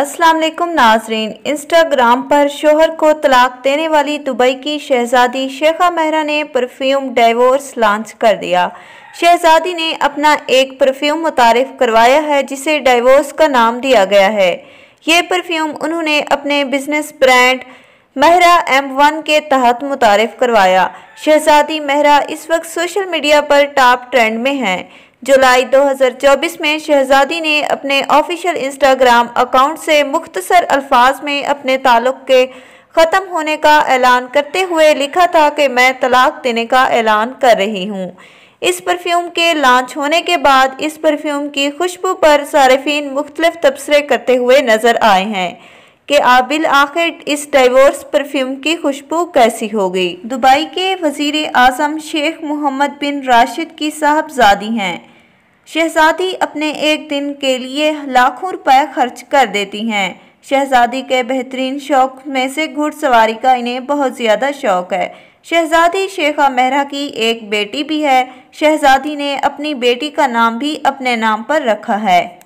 अस्सलाम वालेकुम नाजरीन इंस्टाग्राम पर शोहर को तलाक देने वाली दुबई की शहज़ादी शेखा मेहरा ने परफ्यूम डिवोर्स लॉन्च कर दिया शहज़ादी ने अपना एक परफ्यूम मुतारफ़ करवाया है जिसे डाइवोर्स का नाम दिया गया है ये परफ्यूम उन्होंने अपने business brand Mahra M one के तहत मुतारफ़ करवाया शहज़ादी महरा इस वक्त सोशल मीडिया पर टॉप ट्रेंड में हैं जुलाई 2024 में शहजादी ने अपने ऑफिशियल इंस्टाग्राम अकाउंट से मुख्तसर अल्फाज में अपने ताल्लुक के ख़त्म होने का ऐलान करते हुए लिखा था कि मैं तलाक देने का ऐलान कर रही हूँ इस परफ्यूम के लॉन्च होने के बाद इस परफ्यूम की खुशबू पर सार्फिन मुख्तलिफ तबसरे करते हुए नज़र आए हैं कि आबिल आखिर इस डाइवोर्स परफ्यूम की खुशबू कैसी होगी दुबई के वजीर अजम शेख मोहम्मद बिन राशिद की साहबजादी हैं शहजादी अपने एक दिन के लिए लाखों रुपए खर्च कर देती हैं शहजादी के बेहतरीन शौक में से घुड़सवारी का इन्हें बहुत ज़्यादा शौक है शहजादी शेखा मेहरा की एक बेटी भी है शहजादी ने अपनी बेटी का नाम भी अपने नाम पर रखा है